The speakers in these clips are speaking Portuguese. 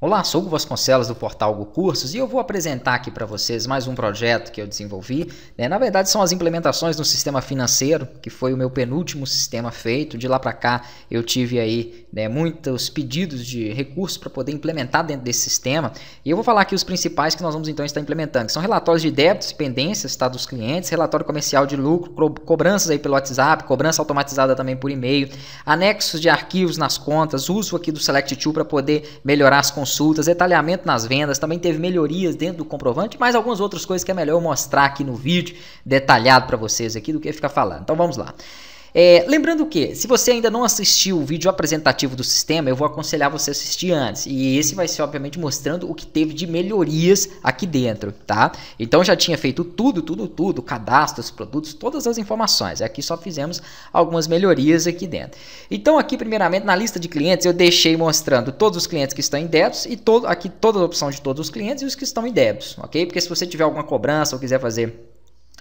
Olá, sou Hugo Vasconcelos do portal Hugo Cursos e eu vou apresentar aqui para vocês mais um projeto que eu desenvolvi. Né? Na verdade, são as implementações no sistema financeiro, que foi o meu penúltimo sistema feito. De lá para cá, eu tive aí né, muitos pedidos de recursos para poder implementar dentro desse sistema. E eu vou falar aqui os principais que nós vamos então estar implementando, são relatórios de débitos e pendências tá, dos clientes, relatório comercial de lucro, co cobranças aí pelo WhatsApp, cobrança automatizada também por e-mail, anexos de arquivos nas contas, uso aqui do Select Tool para poder melhorar as contas consultas, detalhamento nas vendas, também teve melhorias dentro do comprovante, mais algumas outras coisas que é melhor eu mostrar aqui no vídeo detalhado para vocês aqui do que ficar falando. Então vamos lá. É, lembrando que, se você ainda não assistiu o vídeo apresentativo do sistema, eu vou aconselhar você a assistir antes. E esse vai ser, obviamente, mostrando o que teve de melhorias aqui dentro, tá? Então já tinha feito tudo, tudo, tudo, cadastros, produtos, todas as informações. Aqui só fizemos algumas melhorias aqui dentro. Então aqui, primeiramente, na lista de clientes, eu deixei mostrando todos os clientes que estão em débitos e todo, aqui toda a opção de todos os clientes e os que estão em débitos, ok? Porque se você tiver alguma cobrança ou quiser fazer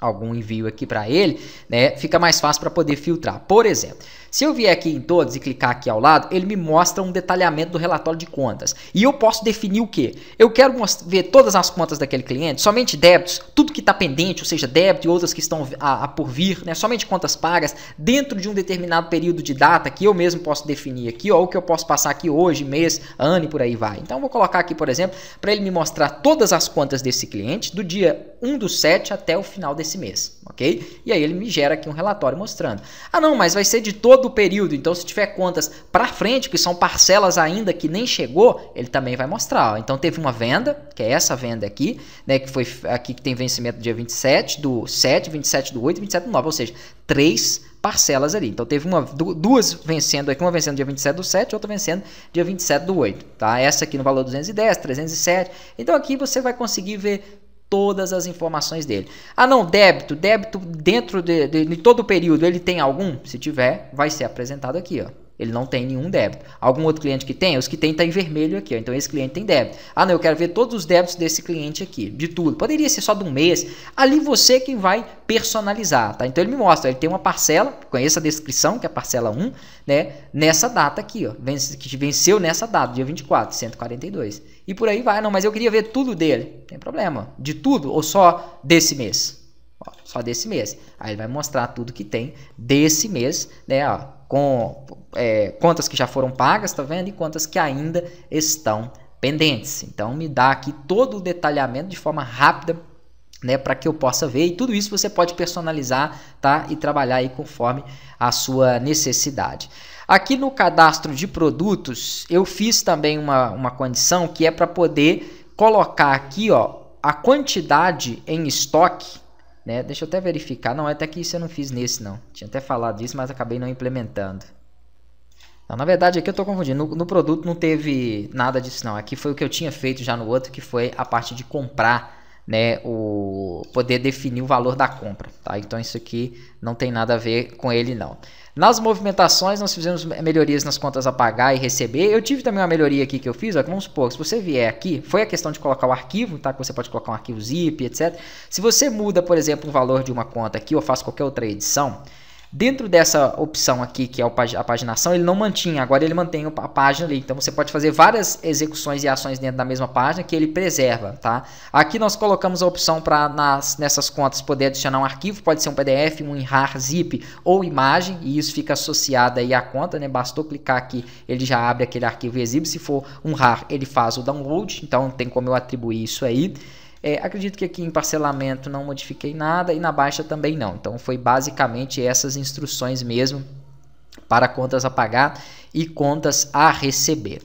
algum envio aqui para ele, né, fica mais fácil para poder filtrar. Por exemplo, se eu vier aqui em todos e clicar aqui ao lado, ele me mostra um detalhamento do relatório de contas. E eu posso definir o que? Eu quero ver todas as contas daquele cliente, somente débitos, tudo que está pendente, ou seja, débito e outras que estão a, a por vir, né, somente contas pagas, dentro de um determinado período de data que eu mesmo posso definir aqui, ó, o que eu posso passar aqui hoje, mês, ano e por aí vai. Então, eu vou colocar aqui, por exemplo, para ele me mostrar todas as contas desse cliente, do dia 1 do 7 até o final desse desse mês, ok? E aí ele me gera aqui um relatório mostrando. Ah, não, mas vai ser de todo o período, então se tiver contas para frente, que são parcelas ainda que nem chegou, ele também vai mostrar. Ó. Então teve uma venda, que é essa venda aqui, né, que foi aqui que tem vencimento dia 27 do 7, 27 do 8, 27 do 9, ou seja, três parcelas ali. Então teve uma, duas vencendo aqui, uma vencendo dia 27 do 7, outra vencendo dia 27 do 8, tá? Essa aqui no valor 210, 307. Então aqui você vai conseguir ver todas as informações dele. Ah, não, débito. Débito dentro de, de, de todo o período ele tem algum? Se tiver, vai ser apresentado aqui, ó. Ele não tem nenhum débito. Algum outro cliente que tem? Os que tem está em vermelho aqui. Ó. Então esse cliente tem débito. Ah, não, eu quero ver todos os débitos desse cliente aqui, de tudo. Poderia ser só de um mês. Ali você quem vai personalizar, tá? Então ele me mostra, ele tem uma parcela, conheça a descrição, que é a parcela 1, né? Nessa data aqui, ó. que venceu nessa data, dia 24, 142. E por aí vai, não, mas eu queria ver tudo dele. Tem problema. De tudo ou só desse mês? Ó, só desse mês. Aí ele vai mostrar tudo que tem desse mês, né? Ó, com é, contas que já foram pagas, tá vendo? E contas que ainda estão pendentes. Então me dá aqui todo o detalhamento de forma rápida né, para que eu possa ver e tudo isso você pode personalizar, tá? E trabalhar aí conforme a sua necessidade. Aqui no cadastro de produtos, eu fiz também uma, uma condição que é para poder colocar aqui, ó, a quantidade em estoque, né? Deixa eu até verificar. Não, até que isso eu não fiz nesse não. Tinha até falado isso, mas acabei não implementando. na verdade, aqui eu estou confundindo. No, no, produto não teve nada disso, não. Aqui foi o que eu tinha feito já no outro, que foi a parte de comprar né, o poder definir o valor da compra, tá? Então isso aqui não tem nada a ver com ele não. Nas movimentações nós fizemos melhorias nas contas a pagar e receber. Eu tive também uma melhoria aqui que eu fiz, ó, vamos supor, se você vier aqui, foi a questão de colocar o arquivo, tá? Que você pode colocar um arquivo zip, etc. Se você muda, por exemplo, o valor de uma conta aqui ou faz qualquer outra edição, Dentro dessa opção aqui, que é a paginação, ele não mantinha, agora ele mantém a página ali. Então você pode fazer várias execuções e ações dentro da mesma página que ele preserva, tá? Aqui nós colocamos a opção para nessas contas poder adicionar um arquivo, pode ser um PDF, um RAR, zip ou imagem, e isso fica associado aí à conta, né? Bastou clicar aqui, ele já abre aquele arquivo e exibe. Se for um RAR, ele faz o download, então tem como eu atribuir isso aí. É, acredito que aqui em parcelamento não modifiquei nada e na baixa também não. Então foi basicamente essas instruções mesmo para contas a pagar e contas a receber.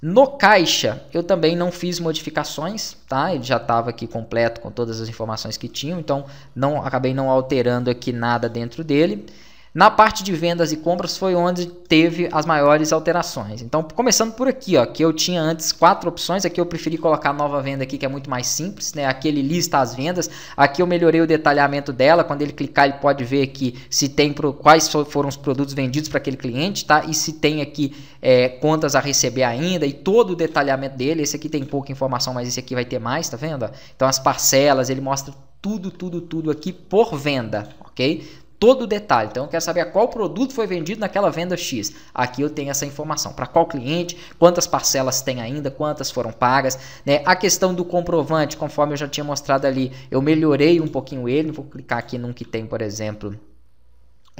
No caixa, eu também não fiz modificações, tá? Ele já estava aqui completo com todas as informações que tinham, então não acabei não alterando aqui nada dentro dele. Na parte de vendas e compras foi onde teve as maiores alterações. Então, começando por aqui, ó, que eu tinha antes quatro opções, aqui eu preferi colocar nova venda aqui, que é muito mais simples, né? Aqui ele lista as vendas, aqui eu melhorei o detalhamento dela, quando ele clicar ele pode ver aqui se tem pro, quais foram os produtos vendidos para aquele cliente, tá? E se tem aqui é, contas a receber ainda e todo o detalhamento dele. Esse aqui tem pouca informação, mas esse aqui vai ter mais, tá vendo? Então as parcelas, ele mostra tudo, tudo, tudo aqui por venda, ok? todo o detalhe. Então eu quero saber qual produto foi vendido naquela venda X. Aqui eu tenho essa informação. Para qual cliente, quantas parcelas tem ainda, quantas foram pagas. Né? A questão do comprovante, conforme eu já tinha mostrado ali, eu melhorei um pouquinho ele. Vou clicar aqui num que tem, por exemplo...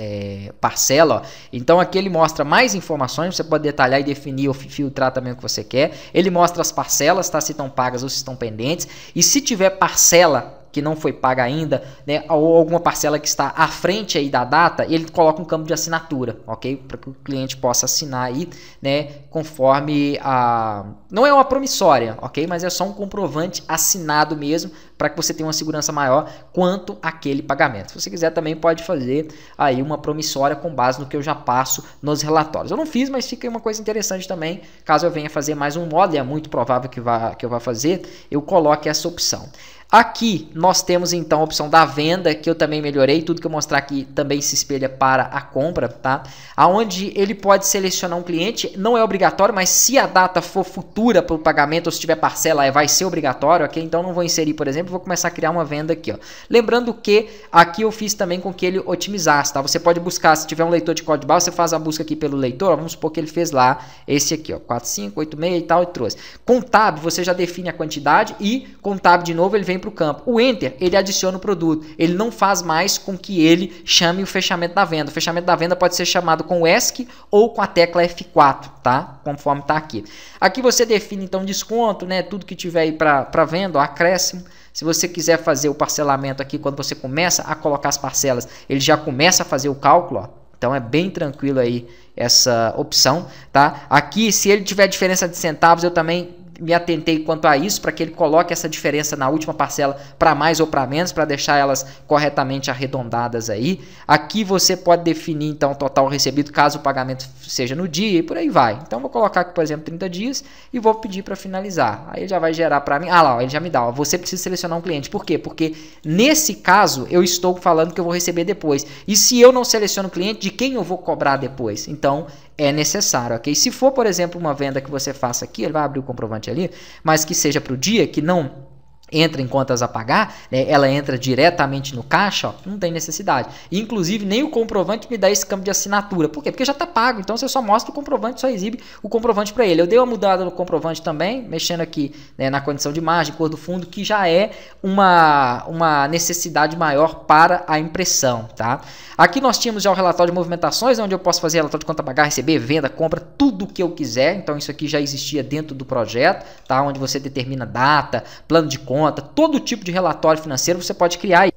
É, parcela. Então aqui ele mostra mais informações, você pode detalhar e definir ou filtrar também o que você quer. Ele mostra as parcelas, tá? Se estão pagas ou se estão pendentes. E se tiver parcela que não foi paga ainda, né, ou alguma parcela que está à frente aí da data, ele coloca um campo de assinatura, ok? Para que o cliente possa assinar aí, né, conforme a... Não é uma promissória, ok? Mas é só um comprovante assinado mesmo para que você tenha uma segurança maior quanto aquele pagamento. Se você quiser também pode fazer aí uma promissória com base no que eu já passo nos relatórios. Eu não fiz, mas fica uma coisa interessante também, caso eu venha fazer mais um módulo, é muito provável que, vá, que eu vá fazer, eu coloque essa opção. Aqui nós temos então a opção da venda, que eu também melhorei, tudo que eu mostrar aqui também se espelha para a compra, tá? Aonde ele pode selecionar um cliente, não é obrigatório, mas se a data for futura para o pagamento ou se tiver parcela, é, vai ser obrigatório, ok? Então não vou inserir, por exemplo, vou começar a criar uma venda aqui, ó. Lembrando que aqui eu fiz também com que ele otimizasse, tá? Você pode buscar, se tiver um leitor de código de barra, você faz a busca aqui pelo leitor, ó, vamos supor que ele fez lá esse aqui, ó, 4586 e tal e trouxe. Com tab, você já define a quantidade e com tab de novo ele vem vem para o campo. O enter, ele adiciona o produto. Ele não faz mais com que ele chame o fechamento da venda. O fechamento da venda pode ser chamado com o ESC ou com a tecla F4, tá? Conforme está aqui. Aqui você define então desconto, né? Tudo que tiver aí para venda, acréscimo. Se você quiser fazer o parcelamento aqui, quando você começa a colocar as parcelas, ele já começa a fazer o cálculo, ó. Então é bem tranquilo aí essa opção, tá? Aqui, se ele tiver diferença de centavos, eu também me atentei quanto a isso, para que ele coloque essa diferença na última parcela para mais ou para menos, para deixar elas corretamente arredondadas aí. Aqui você pode definir então o total recebido, caso o pagamento seja no dia e por aí vai. Então vou colocar aqui, por exemplo, 30 dias e vou pedir para finalizar. Aí já vai gerar para mim. Ah lá, ele já me dá. Ó, você precisa selecionar um cliente. Por quê? Porque nesse caso eu estou falando que eu vou receber depois. E se eu não seleciono o cliente, de quem eu vou cobrar depois? Então é necessário, ok? Se for, por exemplo, uma venda que você faça aqui, ele vai abrir o comprovante ali, mas que seja para o dia, que não entra em contas a pagar, né, ela entra diretamente no caixa, ó, não tem necessidade. Inclusive, nem o comprovante me dá esse campo de assinatura. Por quê? Porque já está pago, então você só mostra o comprovante, só exibe o comprovante para ele. Eu dei uma mudada no comprovante também, mexendo aqui né, na condição de margem, cor do fundo, que já é uma, uma necessidade maior para a impressão. Tá? Aqui nós tínhamos já o relatório de movimentações, onde eu posso fazer relatório de conta a pagar, receber, venda, compra, tudo o que eu quiser. Então, isso aqui já existia dentro do projeto, tá? onde você determina data, plano de conta, conta, todo tipo de relatório financeiro você pode criar.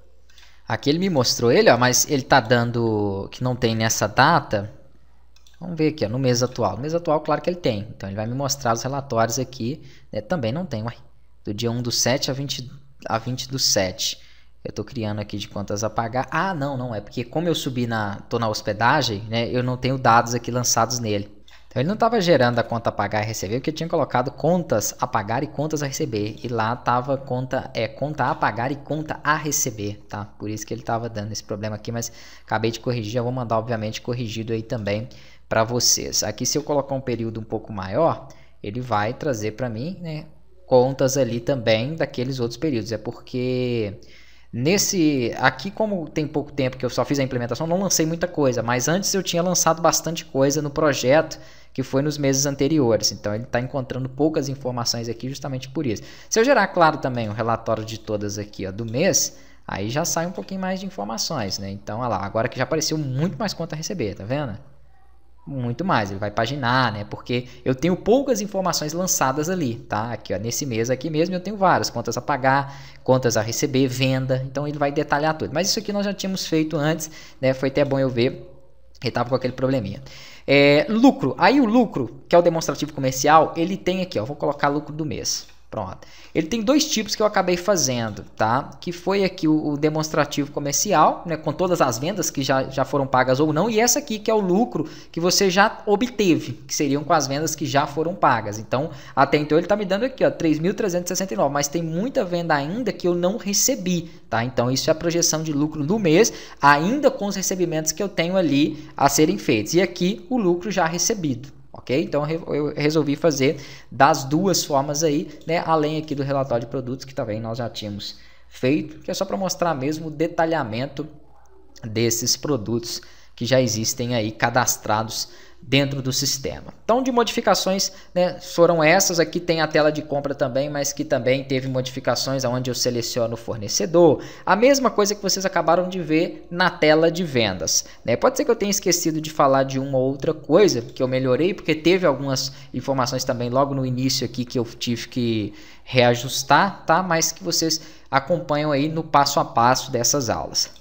Aqui ele me mostrou ele, ó, mas ele está dando que não tem nessa data. Vamos ver aqui, ó, no mês atual. No mês atual, claro que ele tem. Então ele vai me mostrar os relatórios aqui. Né, também não tem, Do dia 1 do 7 a 20, a 20 do 7. Eu estou criando aqui de contas a pagar. Ah, não, não. É porque como eu subi na. tô na hospedagem, né? Eu não tenho dados aqui lançados nele. Então ele não estava gerando a conta a pagar e receber, porque tinha colocado contas a pagar e contas a receber. E lá estava conta, é, conta a pagar e conta a receber, tá? Por isso que ele estava dando esse problema aqui, mas acabei de corrigir, já vou mandar, obviamente, corrigido aí também para vocês. Aqui se eu colocar um período um pouco maior, ele vai trazer para mim, né, contas ali também daqueles outros períodos. É porque Nesse aqui, como tem pouco tempo que eu só fiz a implementação, não lancei muita coisa, mas antes eu tinha lançado bastante coisa no projeto que foi nos meses anteriores. Então ele está encontrando poucas informações aqui justamente por isso. Se eu gerar, claro, também o um relatório de todas aqui ó, do mês, aí já sai um pouquinho mais de informações, né? Então, olha lá, agora que já apareceu muito mais conta a receber, tá vendo? muito mais, ele vai paginar, né? Porque eu tenho poucas informações lançadas ali, tá? Aqui, ó, nesse mês aqui mesmo eu tenho várias, contas a pagar, contas a receber, venda, então ele vai detalhar tudo. Mas isso aqui nós já tínhamos feito antes, né? Foi até bom eu ver, ele estava com aquele probleminha. É, lucro, aí o lucro, que é o demonstrativo comercial, ele tem aqui, ó, vou colocar lucro do mês. Pronto. Ele tem dois tipos que eu acabei fazendo, tá? Que foi aqui o, o, demonstrativo comercial, né? Com todas as vendas que já, já foram pagas ou não. E essa aqui que é o lucro que você já obteve, que seriam com as vendas que já foram pagas. Então, até então ele está me dando aqui, ó, 3.369. Mas tem muita venda ainda que eu não recebi, tá? Então, isso é a projeção de lucro do mês, ainda com os recebimentos que eu tenho ali a serem feitos. E aqui o lucro já recebido ok? Então eu resolvi fazer das duas formas aí, né? Além aqui do relatório de produtos que também nós já tínhamos feito, que é só para mostrar mesmo o detalhamento desses produtos que já existem aí cadastrados dentro do sistema. Então, de modificações né, foram essas. Aqui tem a tela de compra também, mas que também teve modificações onde eu seleciono o fornecedor. A mesma coisa que vocês acabaram de ver na tela de vendas. Né? Pode ser que eu tenha esquecido de falar de uma ou outra coisa que eu melhorei, porque teve algumas informações também logo no início aqui que eu tive que reajustar, tá? mas que vocês acompanham aí no passo a passo dessas aulas.